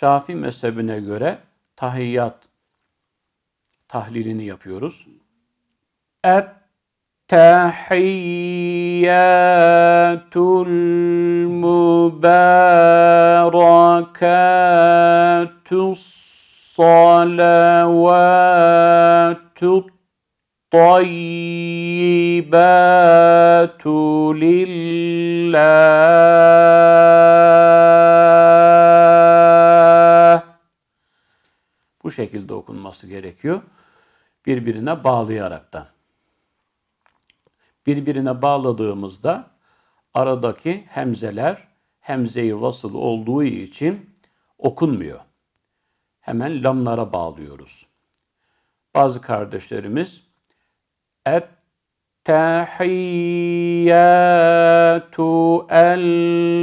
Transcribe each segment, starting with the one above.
Şafi mezhebine göre tahiyyat tahlilini yapıyoruz. Et tahiyyatul mübarekatus salavatut tayyibatu lillah Bu şekilde okunması gerekiyor. Birbirine bağlayaraktan. Birbirine bağladığımızda aradaki hemzeler hemzeyi vasıl olduğu için okunmuyor. Hemen lamlara bağlıyoruz. Bazı kardeşlerimiz et Tahiyyatu el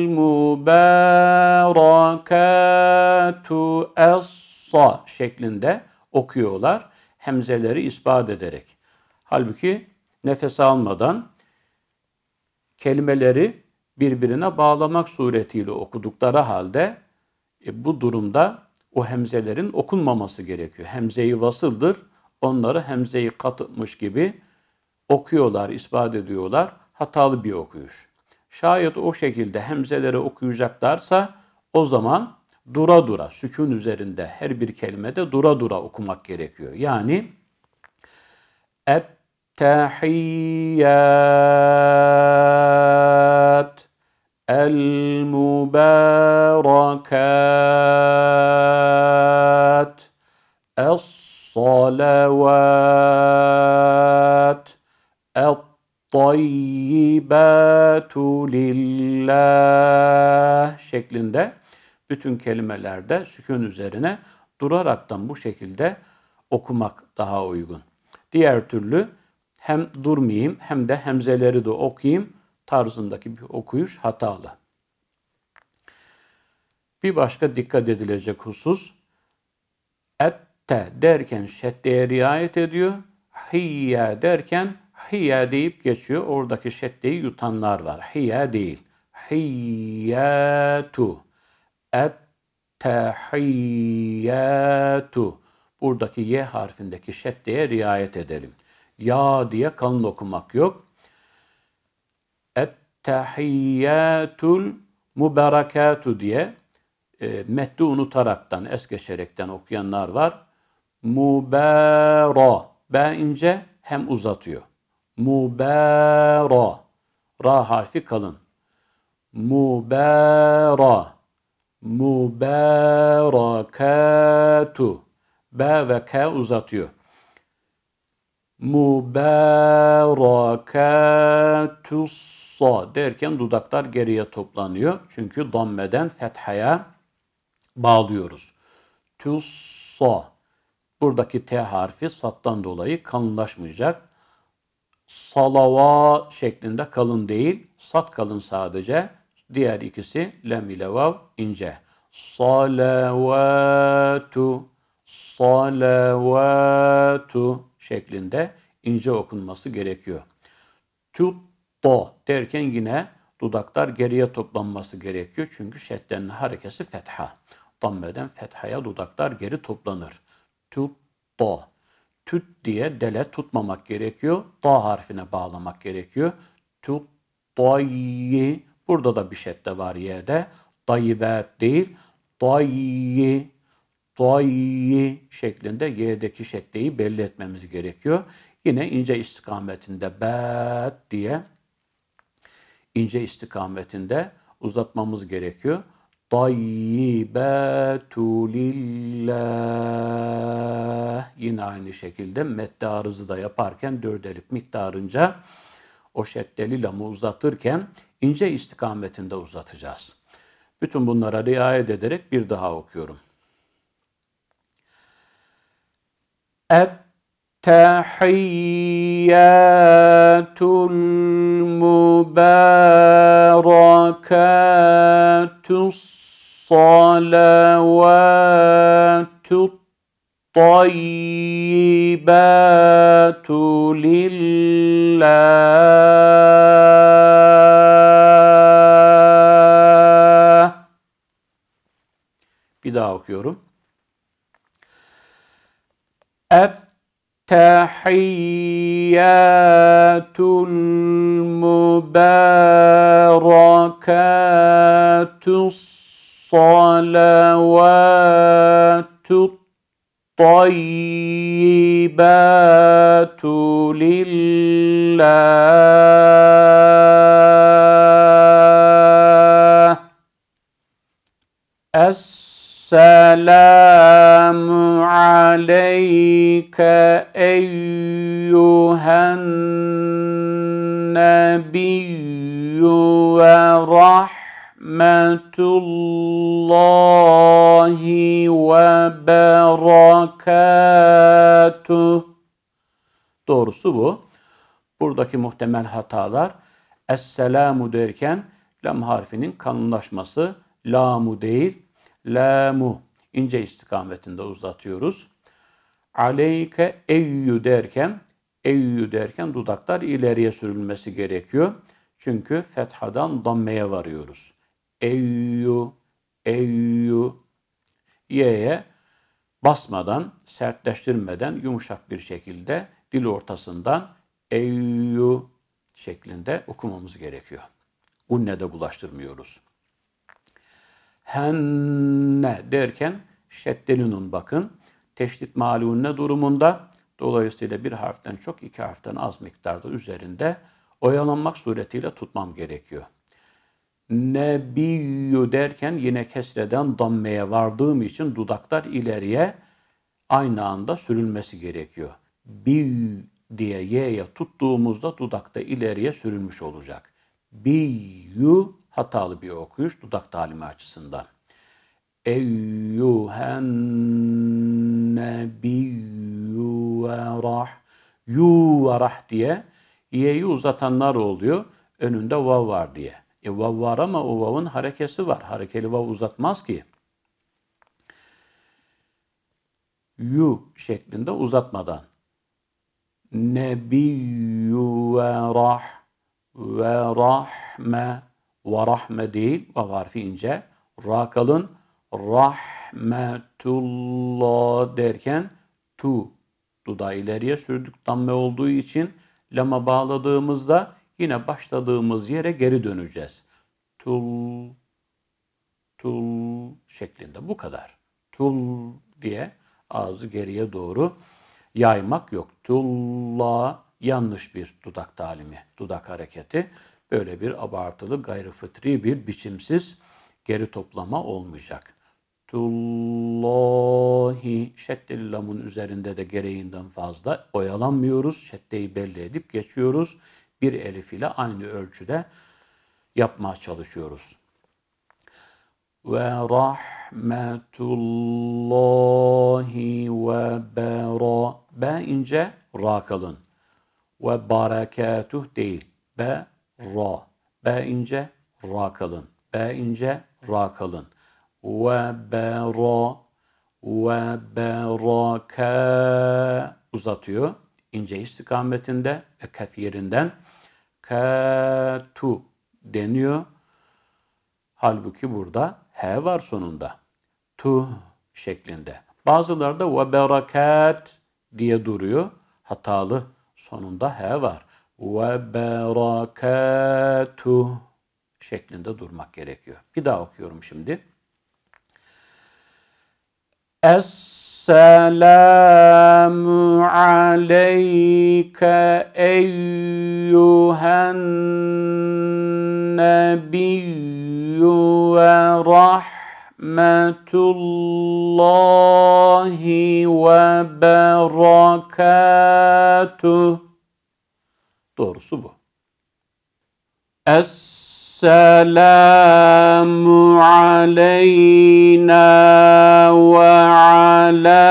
mübarekatu es sa şeklinde okuyorlar. Hemzeleri ispat ederek. Halbuki nefes almadan kelimeleri birbirine bağlamak suretiyle okudukları halde e, bu durumda o hemzelerin okunmaması gerekiyor. Hemzeyi vasıldır. Onları hemzeyi katıtmış gibi okuyorlar, ispat ediyorlar. Hatalı bir okuyuş. Şayet o şekilde hemzeleri okuyacaklarsa o zaman dura dura, sükun üzerinde her bir kelimede dura dura okumak gerekiyor. Yani ettehiyyat el mubarakat es-salavat et-tayyibat lillah şeklinde bütün kelimelerde sükun üzerine duraraktan bu şekilde okumak daha uygun. Diğer türlü hem durmayayım hem de hemzeleri de okuyayım tarzındaki bir okuyuş hatalı. Bir başka dikkat edilecek husus ette derken şeddeye riayet ediyor. Hiyye derken hiyye deyip geçiyor. Oradaki şeddeyi yutanlar var. Hiyye değil. Hiyyatu ettehiyyatu. Buradaki Y harfindeki şeddeye riayet edelim. Ya diye kalın okumak yok. Ettehiyyatul mubarakatu diye e, metni unutaraktan, es geçerekten okuyanlar var. Mubara. Be ince hem uzatıyor. Mubara. Ra harfi kalın. Mubara. Mubarakatu b ve k uzatıyor. Mubarakatu sa derken dudaklar geriye toplanıyor. Çünkü dammeden fethaya bağlıyoruz. Tussa. Buradaki T harfi sattan dolayı kalınlaşmayacak. Salava şeklinde kalın değil. Sat kalın sadece. Diğer ikisi lem ile vav ince. Salavatu salavatu şeklinde ince okunması gerekiyor. Tutto derken yine dudaklar geriye toplanması gerekiyor. Çünkü şeddenin harekesi fetha. Dammeden fethaya dudaklar geri toplanır. Tutto. Tüt diye dele tutmamak gerekiyor. Ta harfine bağlamak gerekiyor. Tuttoyi Burada da bir şedde var y'de. Dayibet değil. dayi, dayi şeklinde y'deki şeddeyi belli etmemiz gerekiyor. Yine ince istikametinde bet diye ince istikametinde uzatmamız gerekiyor. Tayyibetu lillah. Yine aynı şekilde mette arızı da yaparken dört elif miktarınca o şeddeli lamı uzatırken ince istikametinde uzatacağız. Bütün bunlara riayet ederek bir daha okuyorum. Ettehiyyatul mübarekatus salavatut tayyibatu lillah daha okuyorum. Ettehiyyatul mübarekatus salavatut الطيبات لله السلام عليك أيها النبي ورحمة الله وبركاته Doğrusu bu. Buradaki muhtemel hatalar Esselamu derken lam harfinin kanunlaşması lamu değil lamu ince istikametinde uzatıyoruz. Aleyke eyyü derken eyyü derken dudaklar ileriye sürülmesi gerekiyor. Çünkü fethadan dammeye varıyoruz. Eyyü, eyyü, y'ye basmadan, sertleştirmeden yumuşak bir şekilde dil ortasından eyyü şeklinde okumamız gerekiyor. Gunne de bulaştırmıyoruz henne derken şeddelinun bakın. Teşdit malunne durumunda dolayısıyla bir harften çok iki harften az miktarda üzerinde oyalanmak suretiyle tutmam gerekiyor. Nebiyyü derken yine kesreden dammeye vardığım için dudaklar ileriye aynı anda sürülmesi gerekiyor. Bi diye y'ye tuttuğumuzda dudakta ileriye sürülmüş olacak. Biyyü Hatalı bir okuyuş dudak talimi açısından. Eyyühen nebiyyü ve rah yu ve rah diye ye'yi uzatanlar oluyor. Önünde vav var diye. E vav var ama o vavın harekesi var. Harekeli vav uzatmaz ki. Yu şeklinde uzatmadan. Nebiyyü ve rah ve rahme ve rahme değil ve harfi ince. Ra kalın. Rahmetullah derken tu dudağı ileriye sürdük damme olduğu için lama bağladığımızda yine başladığımız yere geri döneceğiz. Tul tul şeklinde bu kadar. Tul diye ağzı geriye doğru yaymak yok. Tulla yanlış bir dudak talimi, dudak hareketi. Öyle bir abartılı, gayri bir, biçimsiz geri toplama olmayacak. Tullahi şeddeli üzerinde de gereğinden fazla oyalanmıyoruz. Şeddeyi belli edip geçiyoruz. Bir elif ile aynı ölçüde yapmaya çalışıyoruz. Ve rahmetullahi ve bera. Be ince, ra kalın. Ve barakatuh değil. Be ra. B ince, ra kalın. B ince, ra kalın. Ve bera ve beraka uzatıyor. İnce istikametinde ve ke tu deniyor. Halbuki burada H var sonunda. Tu şeklinde. Bazılarda ve berakat diye duruyor. Hatalı sonunda H var ve berekatuh şeklinde durmak gerekiyor. Bir daha okuyorum şimdi. Esselamu aleyke eyyühen nebiyyü ve rahmetullahi ve berekatuh. Doğrusu bu. Esselamu aleyna ve ala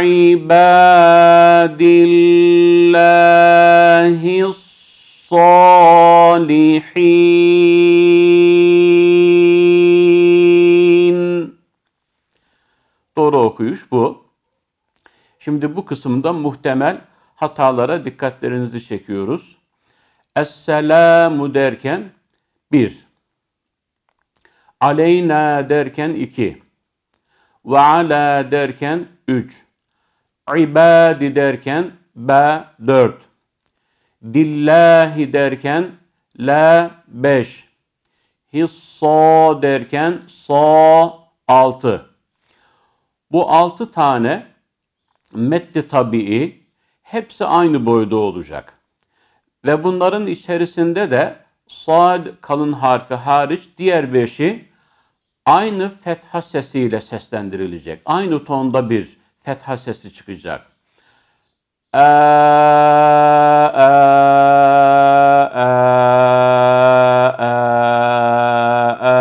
ibadillahi salihin. Doğru okuyuş bu. Şimdi bu kısımda muhtemel hatalara dikkatlerinizi çekiyoruz. Esselamu derken bir, aleyna derken iki, ve ala derken üç, İbadi derken ba dört, dillahi derken la beş, hissa derken sa altı. Bu altı tane metti tabii hepsi aynı boyda olacak. Ve bunların içerisinde de sad kalın harfi hariç diğer beşi aynı fetha sesiyle seslendirilecek. Aynı tonda bir fetha sesi çıkacak. Ee, e, e, e, e.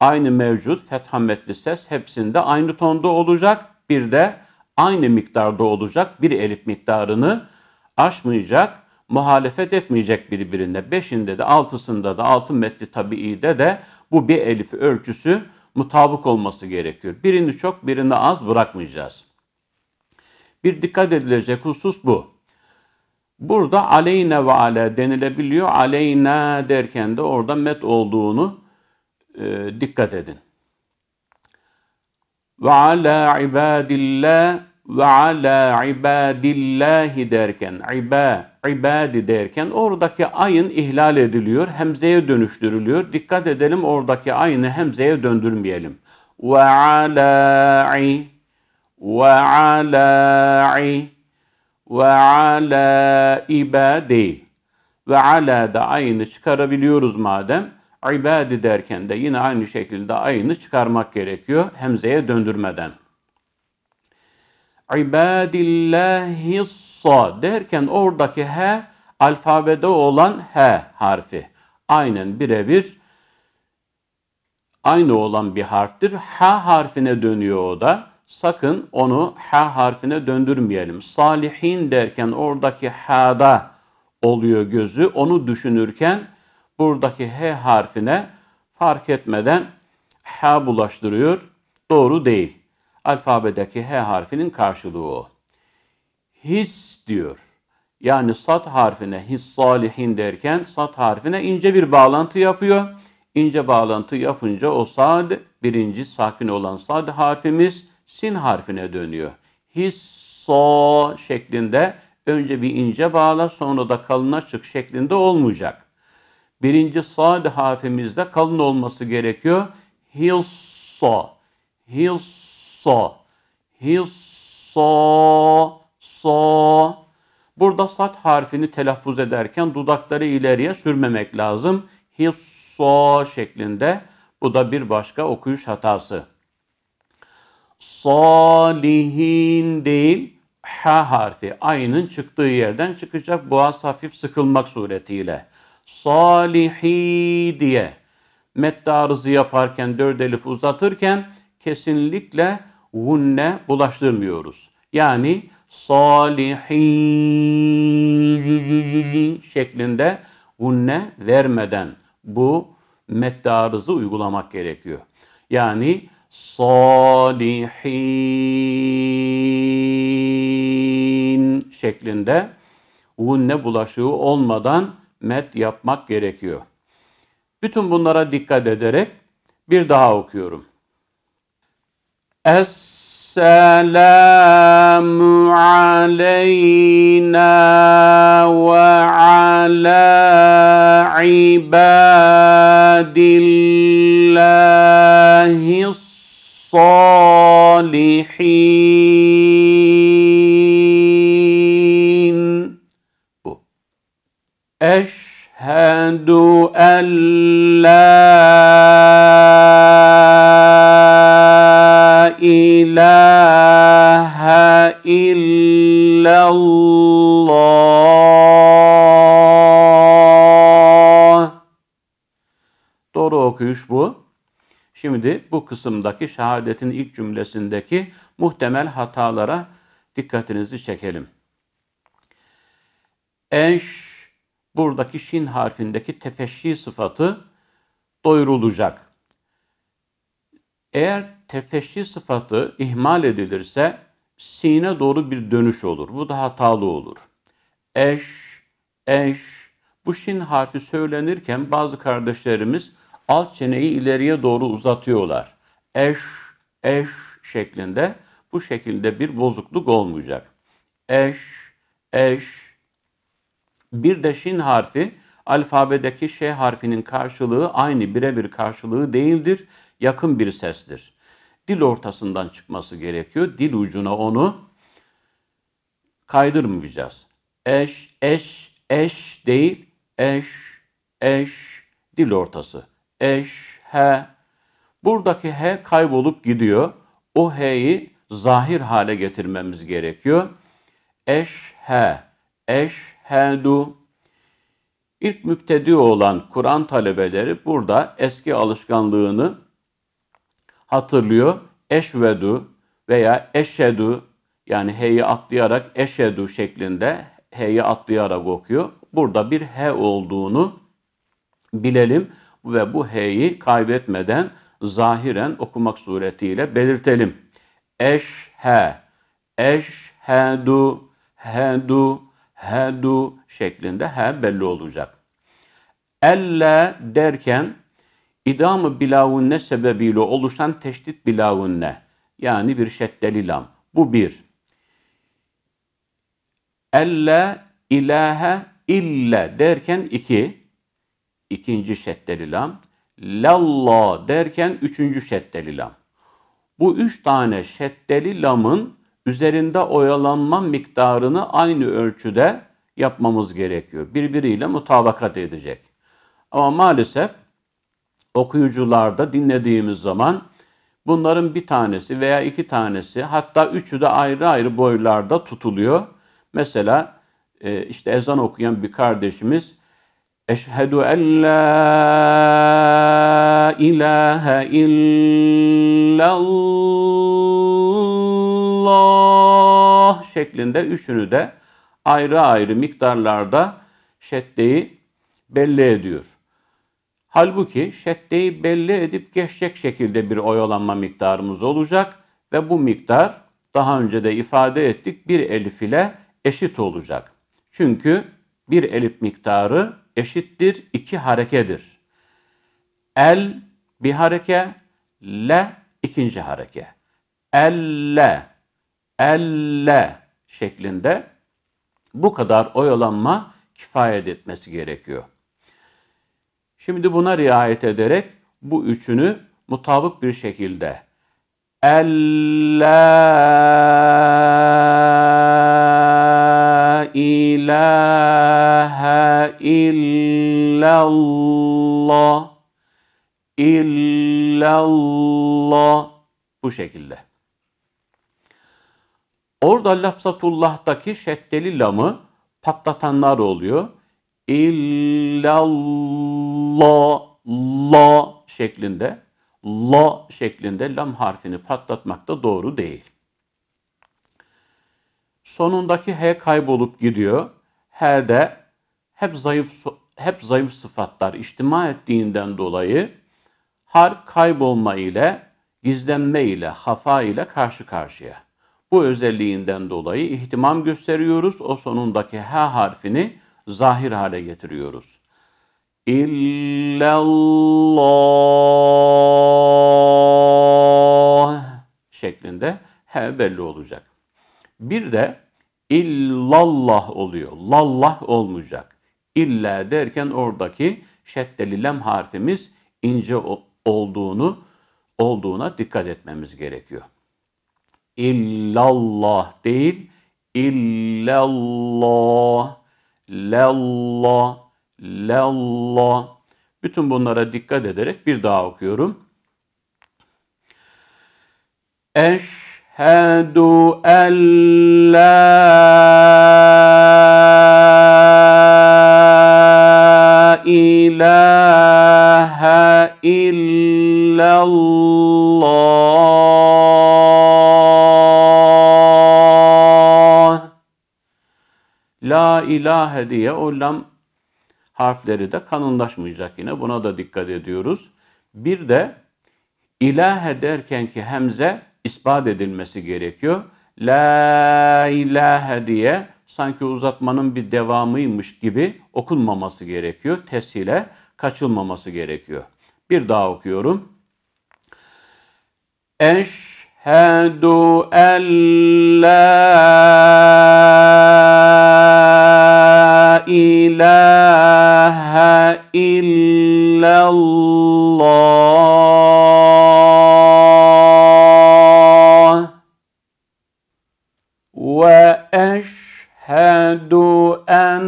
Aynı mevcut fetha metli ses hepsinde aynı tonda olacak. Bir de aynı miktarda olacak bir elif miktarını aşmayacak, muhalefet etmeyecek birbirine. Beşinde de altısında da altın metni tabiide de bu bir elif ölçüsü mutabık olması gerekiyor. Birini çok birini az bırakmayacağız. Bir dikkat edilecek husus bu. Burada aleyne ve ale denilebiliyor. Aleyna derken de orada met olduğunu e, dikkat edin ve ala ibadillah ve ala ibadillahi derken iba, ibadi derken oradaki ayın ihlal ediliyor, hemzeye dönüştürülüyor. Dikkat edelim oradaki ayını hemzeye döndürmeyelim. Ve i, ve i, ve ala iba Ve ala da ayını çıkarabiliyoruz madem ibadi derken de yine aynı şekilde ayını çıkarmak gerekiyor hemzeye döndürmeden. İbadillahi sa derken oradaki h alfabede olan h harfi. Aynen birebir aynı olan bir harftir. H harfine dönüyor o da. Sakın onu h harfine döndürmeyelim. Salihin derken oradaki ha'da oluyor gözü. Onu düşünürken buradaki H harfine fark etmeden H bulaştırıyor. Doğru değil. Alfabedeki H harfinin karşılığı o. His diyor. Yani sat harfine his salihin derken sat harfine ince bir bağlantı yapıyor. İnce bağlantı yapınca o sad birinci sakin olan sad harfimiz sin harfine dönüyor. His so şeklinde önce bir ince bağla sonra da kalın açık şeklinde olmayacak birinci sad harfimizde kalın olması gerekiyor. Hilso, hilso, hilso, so. Burada sat harfini telaffuz ederken dudakları ileriye sürmemek lazım. Hilso şeklinde. Bu da bir başka okuyuş hatası. Salihin değil, ha harfi. Ayının çıktığı yerden çıkacak boğaz hafif sıkılmak suretiyle salihi diye mette arızı yaparken dört elif uzatırken kesinlikle gunne bulaştırmıyoruz. Yani salihi şeklinde gunne vermeden bu mette arızı uygulamak gerekiyor. Yani salihin şeklinde gunne bulaşığı olmadan met yapmak gerekiyor. Bütün bunlara dikkat ederek bir daha okuyorum. Esselamu aleyna ve ala ibadillahi salihin. أشهد أن لا إله إلا Doğru okuyuş bu. Şimdi bu kısımdaki şehadetin ilk cümlesindeki muhtemel hatalara dikkatinizi çekelim. Eş buradaki şin harfindeki tefeşşi sıfatı doyurulacak. Eğer tefeşşi sıfatı ihmal edilirse sine doğru bir dönüş olur. Bu da hatalı olur. Eş, eş. Bu şin harfi söylenirken bazı kardeşlerimiz alt çeneyi ileriye doğru uzatıyorlar. Eş, eş şeklinde bu şekilde bir bozukluk olmayacak. Eş, eş. Bir de şin harfi alfabedeki ş harfinin karşılığı aynı birebir karşılığı değildir. Yakın bir sestir. Dil ortasından çıkması gerekiyor. Dil ucuna onu kaydırmayacağız. Eş, eş, eş değil. Eş, eş, dil ortası. Eş, he. Buradaki he kaybolup gidiyor. O he'yi zahir hale getirmemiz gerekiyor. Eş, he. Eş, Hedu, İlk müptedi olan Kur'an talebeleri burada eski alışkanlığını hatırlıyor. Eşvedu veya eşedu yani heyi atlayarak eşedu şeklinde heyi atlayarak okuyor. Burada bir he olduğunu bilelim ve bu heyi kaybetmeden zahiren okumak suretiyle belirtelim. Eş he, Eşhe, eşhedu, hedu, hedu şeklinde he belli olacak. Elle derken idamı bilavunne sebebiyle oluşan teşdit bilavunne yani bir şeddeli lam. Bu bir. Elle ilahe ille derken iki. ikinci şeddeli lam. Lalla derken üçüncü şeddeli lam. Bu üç tane şeddeli lamın üzerinde oyalanma miktarını aynı ölçüde yapmamız gerekiyor. Birbiriyle mutabakat edecek. Ama maalesef okuyucularda dinlediğimiz zaman bunların bir tanesi veya iki tanesi hatta üçü de ayrı ayrı boylarda tutuluyor. Mesela e, işte ezan okuyan bir kardeşimiz Eşhedü en la ilahe illallah şeklinde üçünü de ayrı ayrı miktarlarda şeddeyi belli ediyor. Halbuki şeddeyi belli edip geçecek şekilde bir oyalanma miktarımız olacak ve bu miktar daha önce de ifade ettik bir elif ile eşit olacak. Çünkü bir elif miktarı eşittir iki harekedir. El bir hareke, le ikinci hareke. Elle, elle, şeklinde bu kadar oyalanma kifayet etmesi gerekiyor. Şimdi buna riayet ederek bu üçünü mutabık bir şekilde Elle ilahe illallah illallah bu şekilde. Orada lafzatullah'taki şeddeli lamı patlatanlar oluyor. İllallah la şeklinde la şeklinde lam harfini patlatmak da doğru değil. Sonundaki h kaybolup gidiyor. H de hep zayıf hep zayıf sıfatlar içtima ettiğinden dolayı harf kaybolma ile gizlenme ile hafa ile karşı karşıya. Bu özelliğinden dolayı ihtimam gösteriyoruz. O sonundaki H harfini zahir hale getiriyoruz. İllallah şeklinde H belli olacak. Bir de illallah oluyor. Lallah olmayacak. İlla derken oradaki şeddeli lem harfimiz ince olduğunu olduğuna dikkat etmemiz gerekiyor illallah değil illallah lella lella bütün bunlara dikkat ederek bir daha okuyorum. Eşhedü en la ilahe illallah La ilahe diye o lam harfleri de kanunlaşmayacak yine. Buna da dikkat ediyoruz. Bir de ilahe derken ki hemze ispat edilmesi gerekiyor. La ilahe diye sanki uzatmanın bir devamıymış gibi okunmaması gerekiyor. Teshile kaçılmaması gerekiyor. Bir daha okuyorum. Eşhedü en la إله إلا الله وأشهد أن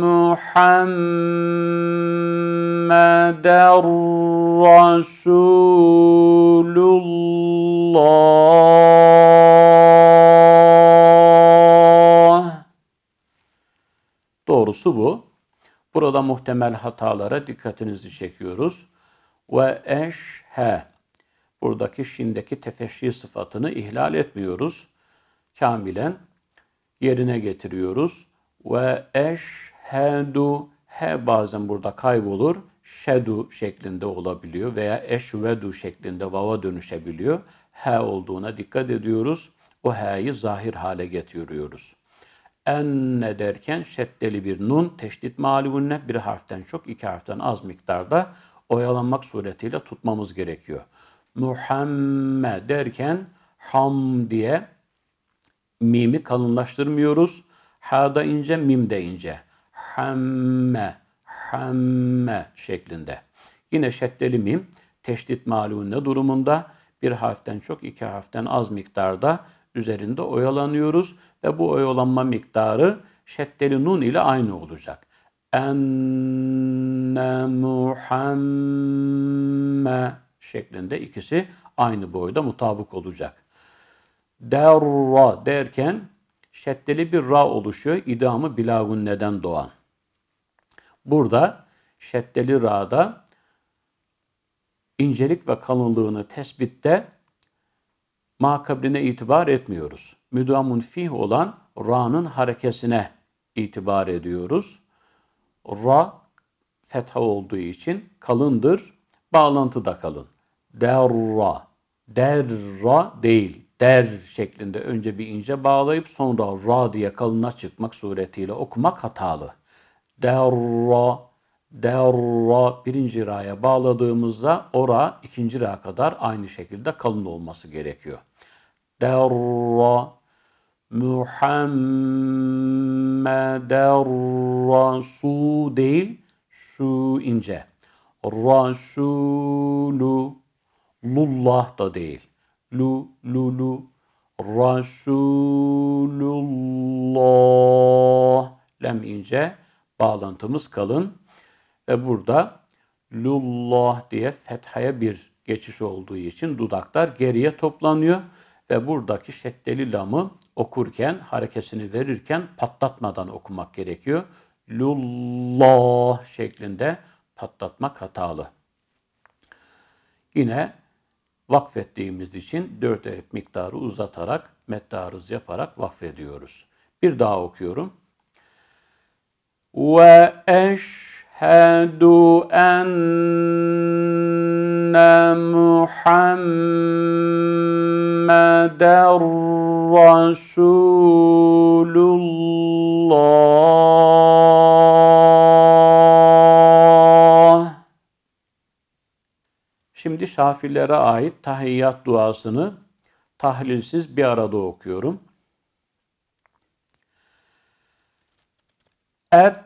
محمدا رسول الله sorusu bu. Burada muhtemel hatalara dikkatinizi çekiyoruz. Ve eş he Buradaki şindeki tefeşi sıfatını ihlal etmiyoruz. Kamilen yerine getiriyoruz. Ve eş He du he bazen burada kaybolur. Şedu şeklinde olabiliyor veya eş ve du şeklinde vava dönüşebiliyor. He olduğuna dikkat ediyoruz. O he'yi zahir hale getiriyoruz enne derken şeddeli bir nun teşdit malivunne bir harften çok iki harften az miktarda oyalanmak suretiyle tutmamız gerekiyor. Muhammed derken ham diye mimi kalınlaştırmıyoruz. Ha da ince, mim de ince. Hamme, hamme şeklinde. Yine şeddeli mim teşdit malunne durumunda bir harften çok iki harften az miktarda üzerinde oyalanıyoruz ve bu oyalanma miktarı şeddeli nun ile aynı olacak. Enne Muhamme şeklinde ikisi aynı boyda mutabık olacak. Derra derken şeddeli bir ra oluşuyor. İdamı bilagun neden doğan. Burada şeddeli ra'da incelik ve kalınlığını tespitte makabrine itibar etmiyoruz müdamun fih olan ra'nın harekesine itibar ediyoruz. Ra fetha olduğu için kalındır. Bağlantı da kalın. Derra, derra değil. Der şeklinde önce bir ince bağlayıp sonra ra diye kalına çıkmak suretiyle okumak hatalı. Derra, derra birinci ra'ya bağladığımızda o ikinci ra kadar aynı şekilde kalın olması gerekiyor. Derra, Muhammeden Rasul değil, şu ince. Rasulü Lullah da değil. Lu, lu, lu. Rasulullah. Lem ince. Bağlantımız kalın. Ve burada lullah diye fethaya bir geçiş olduğu için dudaklar geriye toplanıyor ve buradaki şeddeli lamı okurken, harekesini verirken patlatmadan okumak gerekiyor. Lullah şeklinde patlatmak hatalı. Yine vakfettiğimiz için dört elif miktarı uzatarak, mettarız yaparak vakfediyoruz. Bir daha okuyorum. Ve eş أشهد أن محمد رسول Şimdi şafilere ait tahiyyat duasını tahlilsiz bir arada okuyorum. Et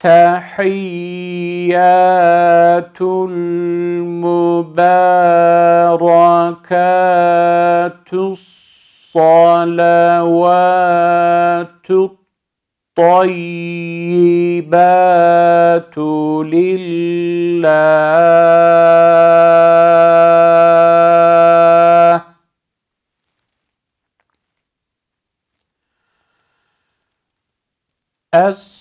تحيات المباركات الصلوات الطيبات لله أس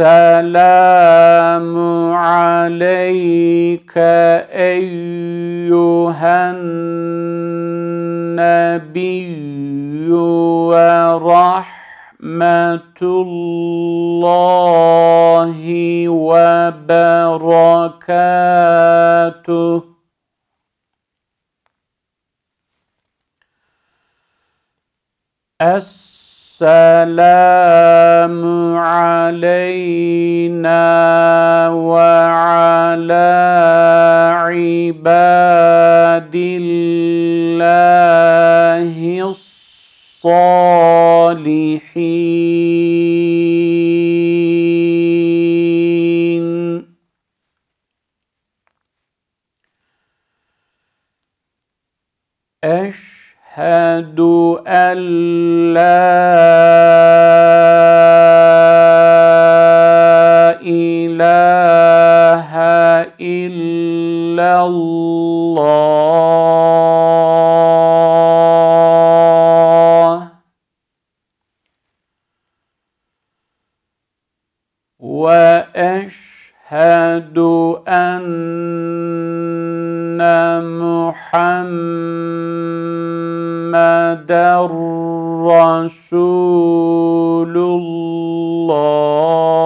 السلام عليك أيها النبي ورحمة الله وبركاته السلام عليك علينا وعلى عباد الله الصالحين أشهد أن لا إلا الله وأشهد أن محمد رسول الله